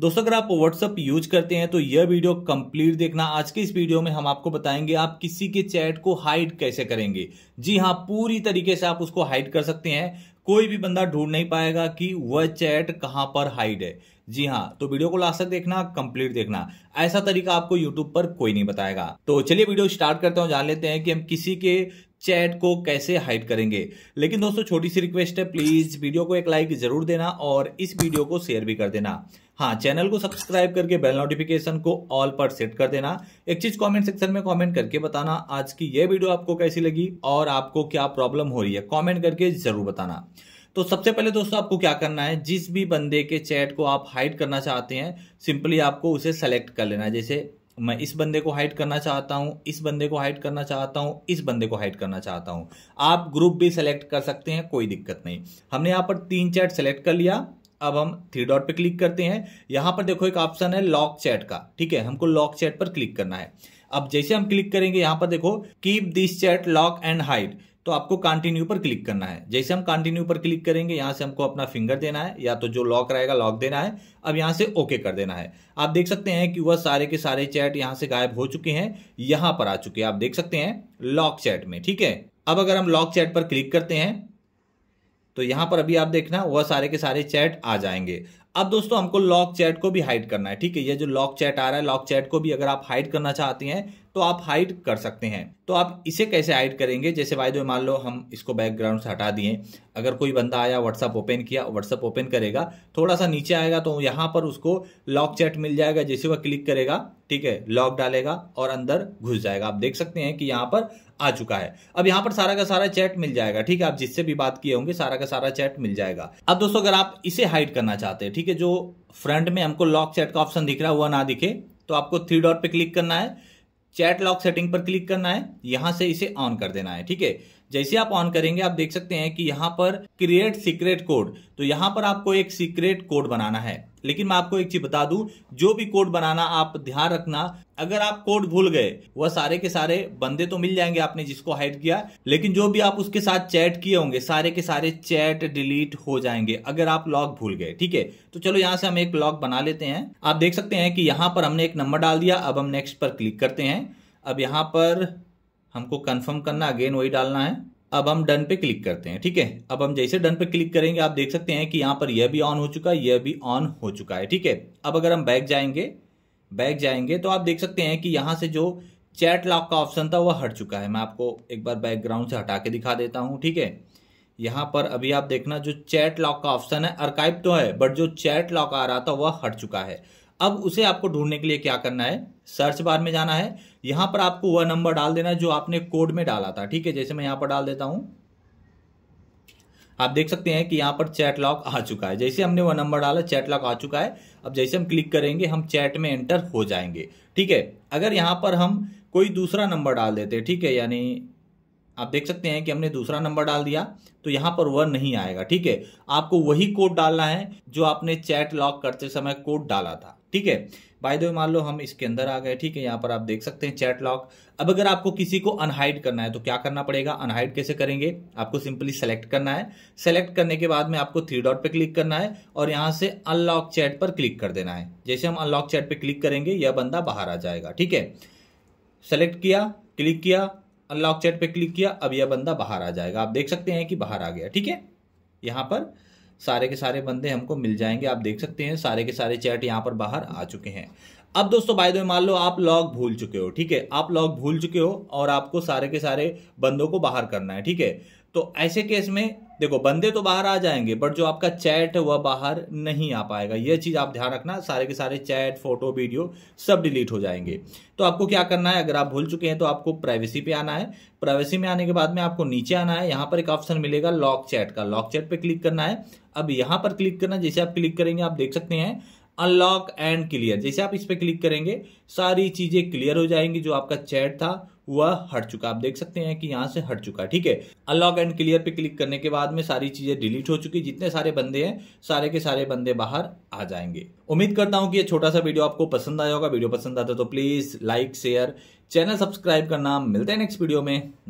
दोस्तों अगर आप व्हाट्सअप यूज करते हैं तो यह वीडियो कंप्लीट देखना आज के इस वीडियो में हम आपको बताएंगे आप किसी के चैट को हाइड कैसे करेंगे जी हाँ पूरी तरीके से आप उसको हाइड कर सकते हैं कोई भी बंदा ढूंढ नहीं पाएगा कि वह चैट कहां पर हाइड है जी हाँ तो वीडियो को लास्ट तक देखना कंप्लीट देखना ऐसा तरीका आपको यूट्यूब पर कोई नहीं बताएगा तो चलिए वीडियो स्टार्ट करते हैं जान लेते हैं कि हम किसी के चैट को कैसे हाइड करेंगे लेकिन दोस्तों छोटी सी रिक्वेस्ट है प्लीज़ वीडियो को एक लाइक ज़रूर देना और इस वीडियो को शेयर भी कर देना हाँ चैनल को सब्सक्राइब करके बेल नोटिफिकेशन को ऑल पर सेट कर देना एक चीज कमेंट सेक्शन में कमेंट करके बताना आज की यह वीडियो आपको कैसी लगी और आपको क्या प्रॉब्लम हो रही है कॉमेंट करके जरूर बताना तो सबसे पहले दोस्तों आपको क्या करना है जिस भी बंदे के चैट को आप हाइड करना चाहते हैं सिंपली आपको उसे सेलेक्ट कर लेना है जैसे मैं इस बंदे को हाइड करना चाहता हूँ इस बंदे को हाइड करना चाहता हूँ इस बंदे को हाइड करना चाहता हूँ आप ग्रुप भी सेलेक्ट कर सकते हैं कोई दिक्कत नहीं हमने यहाँ पर तीन चैट सेलेक्ट कर लिया अब हम थ्री डॉट पे क्लिक करते हैं यहाँ पर देखो एक ऑप्शन है लॉक चैट का ठीक है हमको लॉक चैट पर क्लिक करना है अब जैसे हम क्लिक करेंगे यहाँ पर देखो keep this chat lock and hide तो आपको कंटिन्यू पर क्लिक करना है जैसे हम कंटिन्यू पर क्लिक करेंगे यहाँ से हमको अपना फिंगर देना है या तो जो लॉक रहेगा लॉक देना है अब यहाँ से ओके कर देना है आप देख सकते हैं कि वह सारे के सारे चैट यहाँ से गायब हो चुके हैं यहाँ पर आ चुके हैं आप देख सकते हैं लॉक चैट में ठीक है अब अगर हम लॉक चैट पर क्लिक करते हैं तो यहां पर अभी आप देखना वह सारे के सारे चैट आ जाएंगे अब दोस्तों हमको लॉक चैट को भी हाइड करना है ठीक है ये जो लॉक चैट आ रहा है लॉक चैट को भी अगर आप हाइड करना चाहते हैं तो आप हाइड कर सकते हैं तो आप इसे कैसे हाइड करेंगे जैसे वायदे मान लो हम इसको बैकग्राउंड से हटा दिए अगर कोई बंदा आया व्हाट्सअप ओपन किया व्हाट्सअप ओपन करेगा थोड़ा सा नीचे आएगा तो यहाँ पर उसको लॉक चैट मिल जाएगा जैसे वह क्लिक करेगा ठीक है लॉक डालेगा और अंदर घुस जाएगा आप देख सकते हैं कि यहाँ पर आ चुका है अब यहाँ पर सारा का सारा चैट मिल जाएगा ठीक है आप जिससे भी बात किए होंगे सारा का सारा चैट मिल जाएगा अब दोस्तों अगर आप इसे हाइड करना चाहते हैं ठीक है जो फ्रंट में हमको लॉक चैट का ऑप्शन दिख रहा है वह ना दिखे तो आपको थ्री डॉट पे क्लिक करना है चैट लॉक सेटिंग पर क्लिक करना है यहां से इसे ऑन कर देना है ठीक है जैसे आप ऑन करेंगे आप देख सकते हैं कि यहां पर क्रिएट सीक्रेट कोड तो यहां पर आपको एक सीक्रेट कोड बनाना है लेकिन मैं आपको एक चीज बता दूं जो भी कोड बनाना आप ध्यान रखना अगर आप कोड भूल गए वह सारे के सारे बंदे तो मिल जाएंगे आपने जिसको हाइड किया लेकिन जो भी आप उसके साथ चैट किए होंगे सारे के सारे चैट डिलीट हो जाएंगे अगर आप लॉग भूल गए ठीक है तो चलो यहां से हम एक लॉग बना लेते हैं आप देख सकते हैं कि यहां पर हमने एक नंबर डाल दिया अब हम नेक्स्ट पर क्लिक करते हैं अब यहां पर हमको कंफर्म करना अगेन वही डालना है अब हम डन पे क्लिक करते हैं ठीक है अब हम जैसे डन पे क्लिक करेंगे आप देख सकते हैं कि यहां पर यह भी ऑन हो चुका है यह भी ऑन हो चुका है ठीक है अब अगर हम बैक जाएंगे बैक जाएंगे तो आप देख सकते हैं कि यहां से जो चैट लॉक का ऑप्शन था वह हट चुका है मैं आपको एक बार बैकग्राउंड से हटा के दिखा देता हूं ठीक है यहां पर अभी आप देखना जो चैट लॉक का ऑप्शन है अर्काइव तो है बट जो चैट लॉक आ रहा था वह हट चुका है अब उसे आपको ढूंढने के लिए क्या करना है सर्च बार में जाना है यहां पर आपको वह नंबर डाल देना है जो आपने कोड में डाला था ठीक है जैसे मैं यहां पर डाल देता हूं आप देख सकते हैं कि यहां पर चैट लॉक आ चुका है जैसे हमने वह नंबर डाला चैट लॉक आ चुका है अब जैसे हम क्लिक करेंगे हम चैट में एंटर हो जाएंगे ठीक है अगर यहां पर हम कोई दूसरा नंबर डाल देते ठीक है यानी आप देख सकते हैं कि हमने दूसरा नंबर डाल दिया तो यहां पर वह नहीं आएगा ठीक है आपको वही कोड डालना है जो आपने चैट लॉक करते समय कोड डाला था ठीक है बाय द वे मान लो हम इसके अंदर आ गए ठीक है यहां पर आप देख सकते हैं चैट लॉक अब अगर आपको किसी को अनहाइड करना है तो क्या करना पड़ेगा अनहाइड कैसे करेंगे आपको सिंपली सेलेक्ट करना है सेलेक्ट करने के बाद में आपको थ्री डॉट पे क्लिक करना है और यहां से अनलॉक चैट पर क्लिक कर देना है जैसे हम अनलॉक चैट पर क्लिक करेंगे यह बंदा बाहर आ जाएगा ठीक है सेलेक्ट किया क्लिक किया अनलॉक चैट पे क्लिक किया अब यह बंदा बाहर आ जाएगा आप देख सकते हैं कि बाहर आ गया ठीक है यहाँ पर सारे के सारे बंदे हमको मिल जाएंगे आप देख सकते हैं सारे के सारे चैट यहाँ पर बाहर आ चुके हैं अब दोस्तों बाय द मान लो आप लॉग भूल चुके हो ठीक है आप लॉग भूल चुके हो और आपको सारे के सारे बंदों को बाहर करना है ठीक है तो ऐसे केस में देखो बंदे तो बाहर आ जाएंगे बट जो आपका चैट है वह बाहर नहीं आ पाएगा यह चीज़ आप ध्यान रखना सारे के सारे चैट फोटो वीडियो सब डिलीट हो जाएंगे तो आपको क्या करना है अगर आप भूल चुके हैं तो आपको प्राइवेसी पे आना है प्राइवेसी में आने के बाद में आपको नीचे आना है यहां पर एक ऑप्शन मिलेगा लॉक चैट का लॉक चैट पर क्लिक करना है अब यहां पर क्लिक करना जैसे आप क्लिक करेंगे आप देख सकते हैं अनलॉक एंड क्लियर जैसे आप इस पर क्लिक करेंगे सारी चीज़ें क्लियर हो जाएंगी जो आपका चैट था वह हट चुका आप देख सकते हैं कि यहां से हट चुका ठीक है अनलॉक एंड क्लियर पे क्लिक करने के बाद में सारी चीज़ें डिलीट हो चुकी जितने सारे बंदे हैं सारे के सारे बंदे बाहर आ जाएंगे उम्मीद करता हूँ कि यह छोटा सा वीडियो आपको पसंद आया होगा वीडियो पसंद आता तो please like share channel subscribe करना मिलते हैं नेक्स्ट वीडियो में